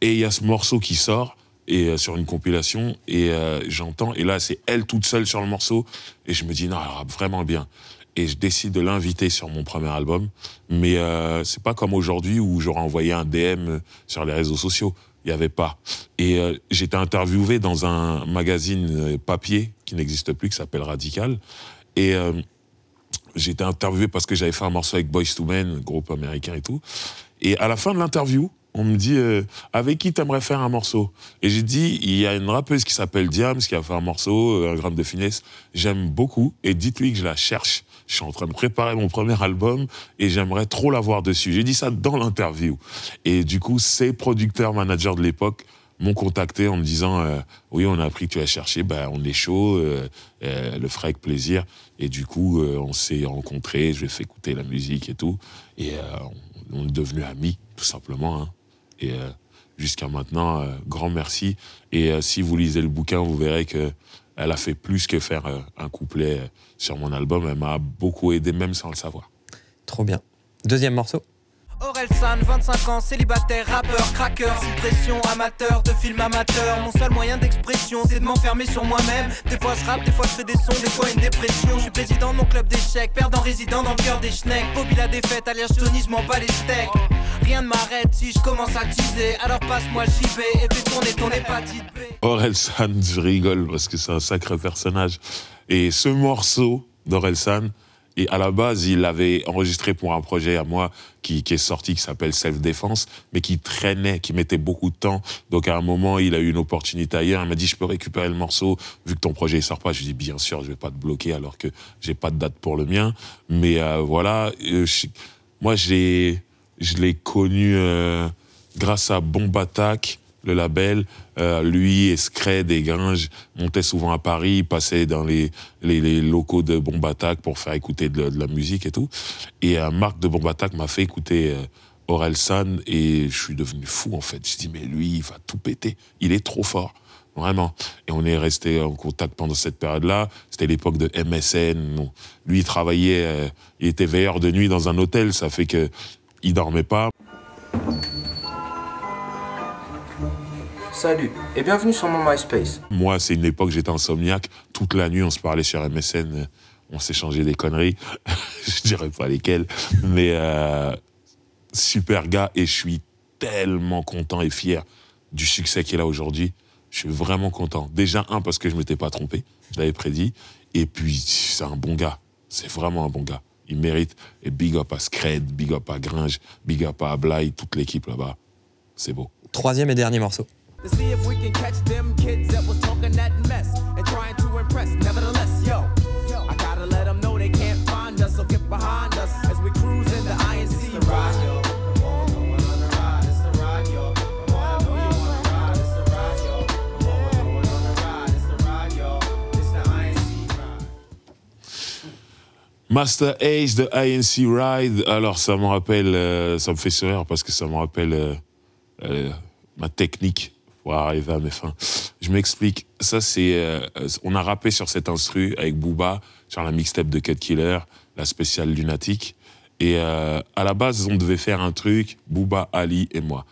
Et il y a ce morceau qui sort et euh, sur une compilation et euh, j'entends et là c'est elle toute seule sur le morceau et je me dis non elle rappe vraiment bien et je décide de l'inviter sur mon premier album. Mais euh, c'est pas comme aujourd'hui où j'aurais envoyé un DM sur les réseaux sociaux. Il n'y avait pas. Et euh, j'étais interviewé dans un magazine euh, papier qui n'existe plus, qui s'appelle Radical. Et euh, j'étais interviewé parce que j'avais fait un morceau avec Boys to Men, groupe américain et tout. Et à la fin de l'interview, on me dit avec qui t'aimerais faire un morceau Et j'ai dit il y a une rappeuse qui s'appelle Diams qui a fait un morceau, un gramme de finesse. J'aime beaucoup et dites-lui que je la cherche je suis en train de préparer mon premier album et j'aimerais trop l'avoir dessus. J'ai dit ça dans l'interview. Et du coup, ces producteurs, managers de l'époque m'ont contacté en me disant euh, Oui, on a appris que tu as cherché, ben, on est chaud, euh, euh, le fera avec plaisir. Et du coup, on s'est rencontrés, je lui ai fait écouter la musique et tout. Et on, est devenus amis, tout simplement. Hein. Et jusqu'à maintenant, grand merci. Et si vous lisez le bouquin, vous verrez que elle a fait plus que faire euh, un couplet euh, sur mon album. Elle m'a beaucoup aidé, même sans le savoir. Trop bien. Deuxième morceau Orelsan, 25 ans, célibataire, rappeur, craqueur, suppression, amateur de films amateurs. Mon seul moyen d'expression, c'est de m'enfermer sur moi-même. Des fois je rappe, des fois je fais des sons, des fois une dépression. Je suis président de mon club d'échecs, perdant résident dans le cœur des schnecks. Bobby la défaite, Aller Johnny, je m'en bats les steaks. Rien ne m'arrête si je commence à teaser. Alors passe-moi vais et fais tourner ton hépatite B. Orelsan, je rigole parce que c'est un sacré personnage. Et ce morceau d'Orelsan. Et à la base, il l'avait enregistré pour un projet à moi qui, est sorti, qui s'appelle Self Défense, mais qui traînait, qui mettait beaucoup de temps. Donc à un moment, il a eu une opportunité ailleurs. Il m'a dit, je peux récupérer le morceau, vu que ton projet ne sort pas. Je lui ai dit, bien sûr, je vais pas te bloquer alors que j'ai pas de date pour le mien. Mais euh, voilà, euh, moi, je l'ai connu euh, grâce à Bomb le label, euh, lui et et Gringe montaient souvent à Paris, passaient dans les, locaux de Bombatac pour faire écouter de, la musique et tout. Et un euh, Marc de Bombatac m'a fait écouter euh, Aurel San et je suis devenu fou en fait. Je dis mais lui il va tout péter, il est trop fort. Vraiment. Et on est resté en contact pendant cette période-là. C'était l'époque de MSN. Lui, travaillait, euh, il était veilleur de nuit dans un hôtel. Ça fait que il dormait pas. Salut et bienvenue sur mon MySpace. Moi, c'est une époque, j'étais insomniaque. Toute la nuit, on se parlait sur MSN. On s'échangeait des conneries. je dirais pas lesquelles. Mais euh, super gars et je suis tellement content et fier du succès qu'il a aujourd'hui. Je suis vraiment content. Déjà, un, parce que je m'étais pas trompé. Je l'avais prédit. Et puis, c'est un bon gars. C'est vraiment un bon gars. Il mérite. Et big up à Scred, big up à Gringe, big up à Bly, toute l'équipe là-bas. C'est beau. Troisième et dernier morceau. to see if we can catch them kids that was talking that mess and trying to impress. Nevertheless, yo, I gotta let them know they can't find us, so get behind us as we cruise in the INC ride, Master Ace de INC Ride. Alors, ça me rappelle, euh, ça me fait sourire parce que ça me rappelle euh, euh, ma technique pour arriver à mes fins. Je m'explique. Ça, c'est. Euh, on a rappé sur cet instru avec Booba, sur la mixtape de Cat Killer, la spéciale Lunatic. Et euh, à la base, on devait faire un truc, Booba, Ali et moi.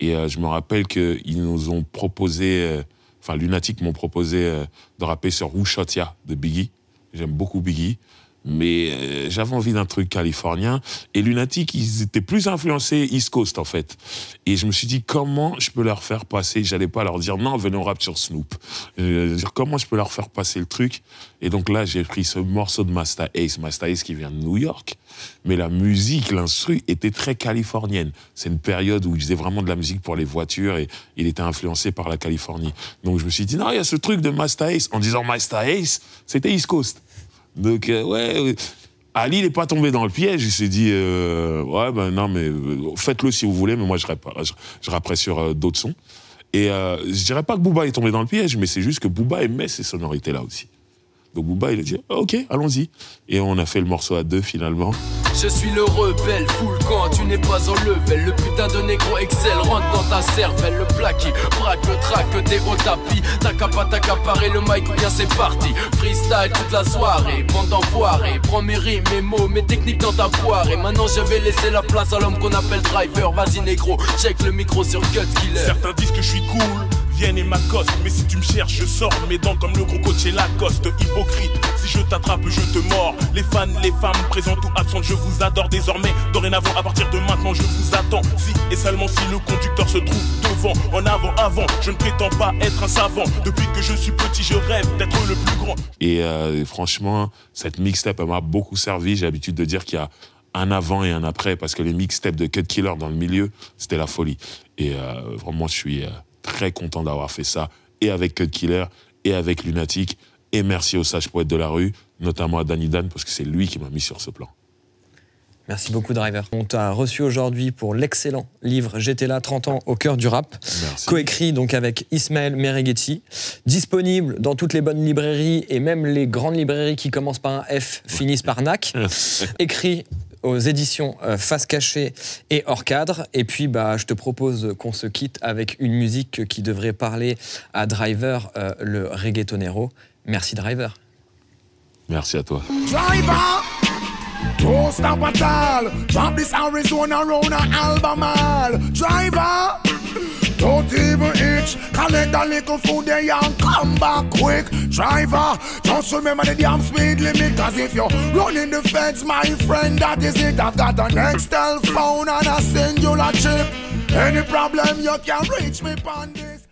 Et euh, je me rappelle qu'ils nous ont proposé. Enfin, Lunatic m'ont proposé de rapper sur Who de Biggie. J'aime beaucoup Biggie mais euh, j'avais envie d'un truc californien. Et Lunatic, ils étaient plus influencés East Coast, en fait. Et je me suis dit, comment je peux leur faire passer J'allais pas leur dire, non, venez, on rap sur Snoop. Euh, dire, comment je peux leur faire passer le truc Et donc là, j'ai pris ce morceau de Master Ace, Master Ace qui vient de New York. Mais la musique, l'instru, était très californienne. C'est une période où il faisait vraiment de la musique pour les voitures et il était influencé par la Californie. Donc je me suis dit, non, il y a ce truc de Master Ace. En disant Master Ace, c'était East Coast. Donc, euh, ouais. Ali, il n'est pas tombé dans le piège. Il s'est dit, euh, ouais, ben non, mais euh, faites-le si vous voulez, mais moi, je, rappe, je sur d'autres sons. Et je dirais pas que Booba est tombé dans le piège, mais c'est juste que Booba aimait ces sonorités-là aussi. Donc Booba, il a dit ah, Ok, allons-y. Et on a fait le morceau à deux finalement. Je suis le rebelle, full camp, tu n'es pas en level. Le putain de négro excel rentre dans ta cervelle. Le plaqué, braque, le track, t'es au tapis. T'as qu'à pas le mic, bien c'est parti. Freestyle toute la soirée, bande d'enfoirés. Prends mes rimes, mes mots, mes techniques dans ta poire. Et maintenant je vais laisser la place à l'homme qu'on appelle driver. Vas-y négro, check le micro sur Cut Killer. Certains disent que je suis cool vienne et coste, Mais si tu me cherches, je sors mes dents comme le gros coach et Lacoste. Hypocrite, si je t'attrape, je te mords. Les fans, les femmes, présentes ou absentes, je vous adore désormais. Dorénavant, à partir de maintenant, je vous attends. Si et seulement si le conducteur se trouve devant, en avant, avant. Je ne prétends pas être un savant. Depuis que je suis petit, je rêve d'être le plus grand. Et euh, franchement, cette mixtape, m'a beaucoup servi. J'ai l'habitude de dire qu'il y a un avant et un après, parce que les mixtapes de Cut Killer dans le milieu, c'était la folie. Et euh, vraiment, je suis. Euh très content d'avoir fait ça, et avec Cut Killer, et avec Lunatic, et merci aux sages-poètes de la rue, notamment à Danny Dan, parce que c'est lui qui m'a mis sur ce plan. Merci beaucoup, Driver. On t'a reçu aujourd'hui pour l'excellent livre J'étais là 30 ans au cœur du rap, coécrit donc avec Ismaël Mereghetti, disponible dans toutes les bonnes librairies et même les grandes librairies qui commencent par un F finissent par NAC, écrit éditions euh, Face Cachée et Hors Cadre. Et puis, bah, je te propose qu'on se quitte avec une musique qui devrait parler à Driver, euh, le reggaetonero. Merci Driver. Merci à toi. Don't even itch. Collect a little food there and come back quick. Driver, just remember the damn speed limit. Cause if you're running the fence, my friend, that is it. I've got an Nextel phone and a singular chip. Any problem, you can reach me on this.